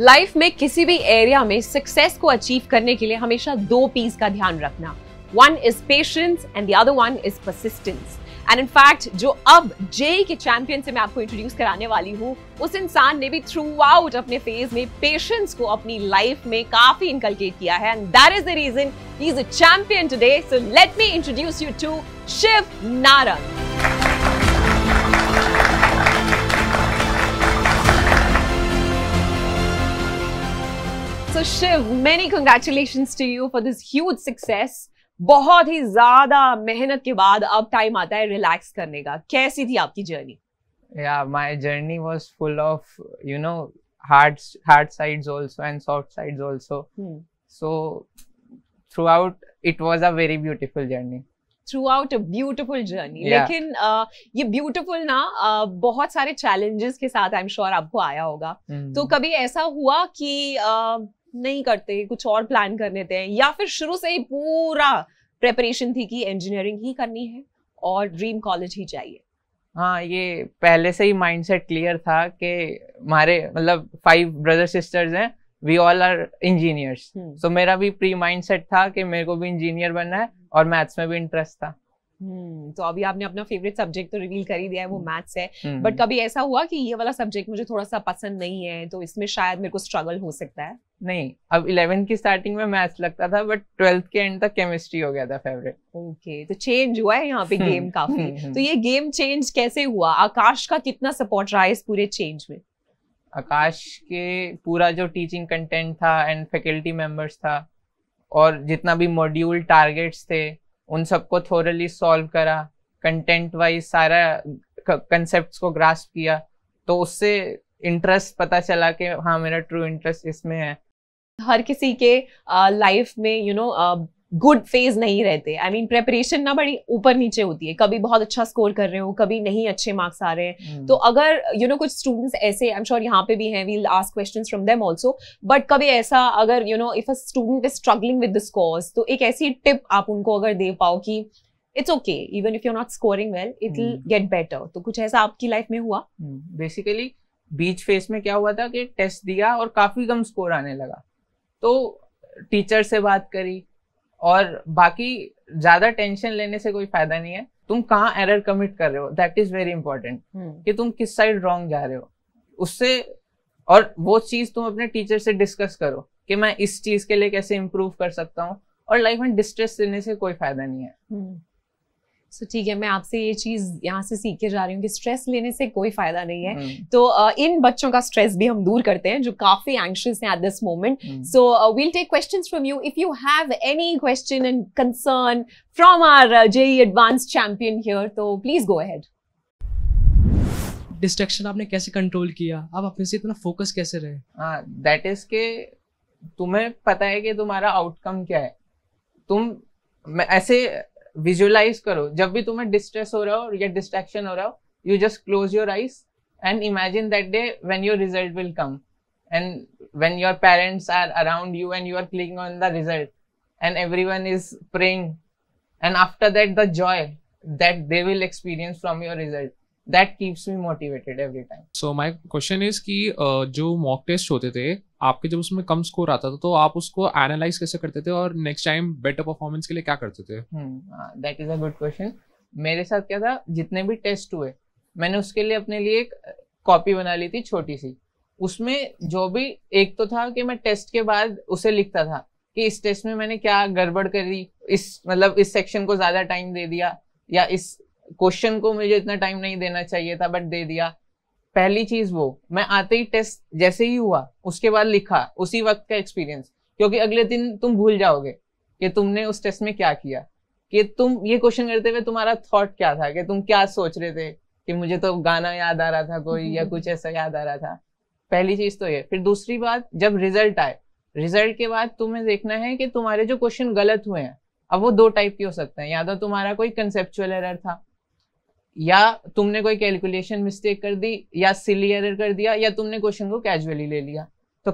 Life में किसी भी एरिया में सक्सेस को अचीव करने के लिए हमेशा दो पीस का ध्यान रखना one is patience and the other one is persistence and fact जो अब जे के चैंपियन से मैं आपको इंट्रोड्यूस कराने वाली हूँ उस इंसान ने भी थ्रू आउट अपने फेज में पेशेंस को अपनी लाइफ में काफी इनकलकेट किया है and that is the reason he is a champion today so let me introduce you to Shiv Narang so Shiv many congratulation to you for this huge success बहुत ही ज्यादा मेहनत के बाद अब टाइम आता है रिलैक्स करने का कैसी थी आपकी जर्नी या my journey was full of you know hard hard sides also and soft sides also so throughout it was a very beautiful journey throughout a beautiful journey लेकिन uh, ये beautiful ना uh, बहुत सारे challenges के साथ आई am sure आपको आया होगा mm. तो कभी ऐसा हुआ कि uh, नहीं करते कुछ और प्लान कर लेते हैं या फिर शुरू से ही पूरा प्रेपरेशन थी कि इंजीनियरिंग ही करनी है और ड्रीम कॉलेज ही चाहिए हाँ ये पहले से ही माइंडसेट क्लियर था कि हमारे मतलब फाइव ब्रदर सिस्टर्स हैं we all are engineers so मेरा भी प्री माइंडसेट था कि मेरे को भी इंजीनियर बनना है और मैथ्स में भी इंटरेस्ट था हम्म, तो अभी आपने अपना फेवरेट सब्जेक्ट तो रिवील कर ही दिया है वो मैथ्स हम्म। है बट हम्म। कभी ऐसा हुआ कि ये वाला सब्जेक्ट मुझे थोड़ा सा पसंद नहीं है तो इसमें शायद मेरे को स्ट्रगल हो सकता है नहीं अब इलेवेंथ की स्टार्टिंग में मैथ्स लगता था बट ट्वेल्थ के एंड तक केमिस्ट्री हो गया था फेवरेट ओके तो चेंज हुआ है यहाँ पे गेम काफी तो ये गेम चेंज कैसे हुआ आकाश का कितना सपोर्ट रहा है इस पूरे चेंज में आकाश के पूरा जो टीचिंग कंटेंट था एंड फैकल्टी मेंबर्स था और जितना भी मॉड्यूल टारगेट्स थे उन सबको थोरली सॉल्व करा कंटेंट वाइज सारा कंसेप्ट को ग्रास्प किया तो उससे इंटरेस्ट पता चला कि हाँ मेरा ट्रू इंटरेस्ट इसमें है हर किसी के लाइफ में you you know know, good phase नहीं रहते आई मीन प्रेपरेशन ना बड़ी ऊपर नीचे होती है कभी बहुत अच्छा स्कोर कर रहे हो कभी नहीं अच्छे मार्क्स आ रहे हैं hmm. तो अगर यू you नो know, कुछ स्टूडेंट्स ऐसे आई एम श्योर यहाँ पे भी हैं we'll ask question from them also but कभी ऐसा अगर you know if a student is struggling with the scores तो एक ऐसी टिप आप उनको अगर दे पाओ कि it's okay even if you not scoring well it will get better तो कुछ ऐसा आपकी लाइफ में हुआ बेसिकली हम्म। बीच फेस में क्या हुआ था कि टेस्ट दिया और काफी कम स्कोर आने लगा तो टीचर से बात करी और बाकी ज्यादा टेंशन लेने से कोई फायदा नहीं है तुम कहाँ एरर कमिट कर रहे हो दैट इज वेरी इंपॉर्टेंट कि तुम किस साइड रॉन्ग जा रहे हो उससे और वो चीज तुम अपने टीचर से डिस्कस करो कि मैं इस चीज के लिए कैसे इम्प्रूव कर सकता हूँ और लाइफ में डिस्ट्रेस लेने से कोई फायदा नहीं है हम्म। सो so, ठीक है मैं आपसे ये चीज यहाँ से सीख के जा रही हूँ कि स्ट्रेस लेने से कोई फायदा नहीं है mm. तो uh, इन बच्चों का स्ट्रेस भी हम दूर करते हैं जो काफी एंशियस हैं at this moment so we'll take question from you if you have any question and concern from our JEE advance champion here तो प्लीज गो अहेड डिस्ट्रेक्शन आपने कैसे कंट्रोल किया आप अपने से इतना फोकस कैसे रहे दैट इज के तुम्हें पता है कि तुम्हारा आउटकम क्या है तुम मैं ऐसे विजुअलाइज करो जब भी तुम्हें डिस्ट्रेस हो रहा हो या डिस्ट्रैक्शन हो रहा हो you just close your eyes and imagine that day when your result will come and when your parents are around you and you are clinging on the result and everyone is praying and after that the joy that they will experience from your result that keeps me motivated every time so my question is कि uh, जो mock test होते थे आपके जब उसमें कम score आता था तो आप उसको एनालाइज कैसे करते थे और नेक्स्ट टाइम बेटर परफॉर्मेंस के लिए क्या करते थे that is a good question मेरे साथ क्या था जितने भी टेस्ट हुए मैंने उसके लिए अपने लिए एक कॉपी बना ली थी छोटी सी उसमें जो भी एक तो था कि मैं टेस्ट के बाद उसे लिखता था कि इस टेस्ट में मैंने क्या गड़बड़ करी इस मतलब इस सेक्शन को ज्यादा टाइम दे दिया या इस क्वेश्चन को मुझे इतना टाइम नहीं देना चाहिए था बट दे दिया पहली चीज वो मैं आते ही टेस्ट जैसे ही हुआ उसके बाद लिखा उसी वक्त का एक्सपीरियंस क्योंकि अगले दिन तुम भूल जाओगे कि तुमने उस टेस्ट में क्या किया कि तुम ये क्वेश्चन करते हुए तुम्हारा थॉट क्या था कि तुम क्या सोच रहे थे कि मुझे तो गाना याद आ रहा था कोई या कुछ ऐसा याद आ रहा था पहली चीज तो ये फिर दूसरी बात जब रिजल्ट आए रिजल्ट के बाद तुम्हें देखना है कि तुम्हारे जो क्वेश्चन गलत हुए हैं अब वो दो टाइप के हो सकते हैं या तो तुम्हारा कोई कंसेप्चुअल एरर था या तुमने कोई कैलकुलेशन मिस्टेक कर दी या सिली एरर कर दिया या तुमने क्वेश्चन को कैजुअली ले लिया तो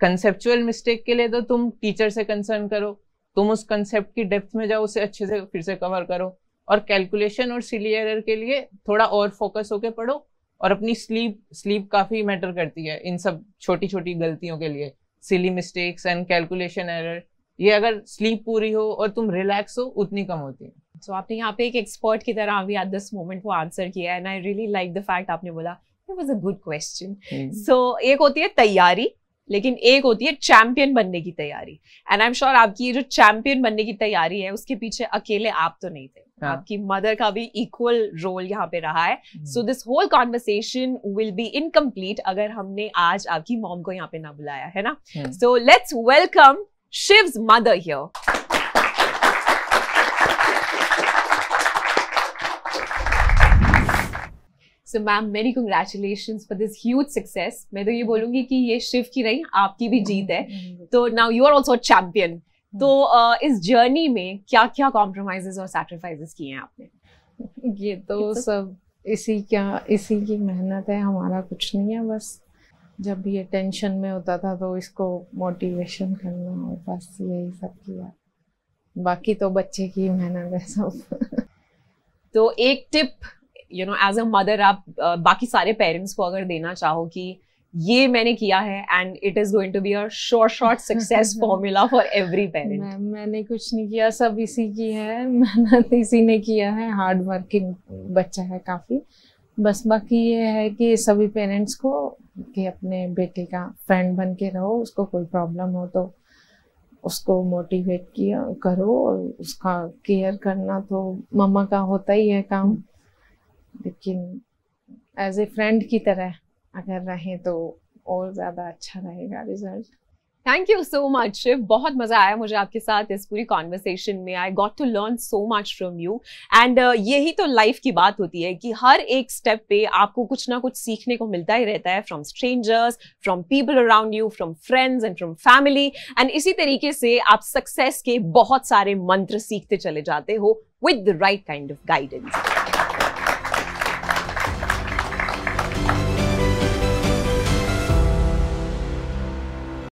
कंसेप्चुअल मिस्टेक के लिए तो तुम टीचर से कंसर्न करो तुम उस कंसेप्ट की डेप्थ में जाओ उसे अच्छे से फिर से कवर करो और कैलकुलेशन और सिली एरर के लिए थोड़ा और फोकस होके पढ़ो और अपनी स्लीप स्लीप काफ़ी मैटर करती है इन सब छोटी छोटी गलतियों के लिए silly mistakes and calculation error ये अगर स्लीप पूरी हो और तुम रिलैक्स हो उतनी कम होती है सो आपने यहाँ पे एक एक्सपर्ट की तरह अभी एट दिस मोमेंट वो आंसर किया and I really like the fact आपने बोला it was a good question so एक होती है तैयारी लेकिन एक होती है चैंपियन बनने की तैयारी एंड आई एम श्योर आपकी जो चैंपियन बनने की तैयारी है उसके पीछे अकेले आप तो नहीं थे हाँ. आपकी मदर का भी इक्वल रोल यहाँ पे रहा है so this whole conversation will be incomplete अगर हमने आज आपकी मॉम को यहाँ पे ना बुलाया है ना so let's welcome Shiv mother here so ma'am मेरी congratulation for this huge success मैं तो ये बोलूंगी कि ये शिव की नहीं आपकी भी जीत है तो now you are also champion तो हम्म। इस जर्नी में क्या क्या कॉम्प्रोमाइजेस और सैक्रिफाइसेस किए हैं आपने ये तो सब इसी क्या इसी की मेहनत है हमारा कुछ नहीं है बस जब भी ये टेंशन में होता था तो इसको मोटिवेशन करना और बस यही सब किया बाकी तो बच्चे की मेहनत है सब तो एक tip you know as a mother आप uh, बाकी सारे पेरेंट्स को अगर देना चाहो कि ये मैंने किया है and it is going to be uh short short success formula for every parent मैंने कुछ नहीं किया सब इसी की है मेहनत इसी ने किया है हार्ड वर्किंग बच्चा है काफ़ी बस बाकी ये है कि सभी पेरेंट्स को कि अपने बेटे का फ्रेंड बन के रहो उसको कोई प्रॉब्लम हो तो उसको मोटिवेट किया करो और उसका केयर करना तो मम्मा का होता ही है काम लेकिन एज ए फ्रेंड की तरह अगर रहें तो और ज़्यादा अच्छा रहेगा result thank you so much Shiv बहुत मज़ा आया मुझे आपके साथ इस पूरी कॉन्वर्सेशन में I got to learn so much from you and यही तो लाइफ की बात होती है कि हर एक स्टेप पे आपको कुछ ना कुछ सीखने को मिलता ही रहता है from strangers from people around you from friends and from family and इसी तरीके से आप सक्सेस के बहुत सारे मंत्र सीखते चले जाते हो with the right kind of guidance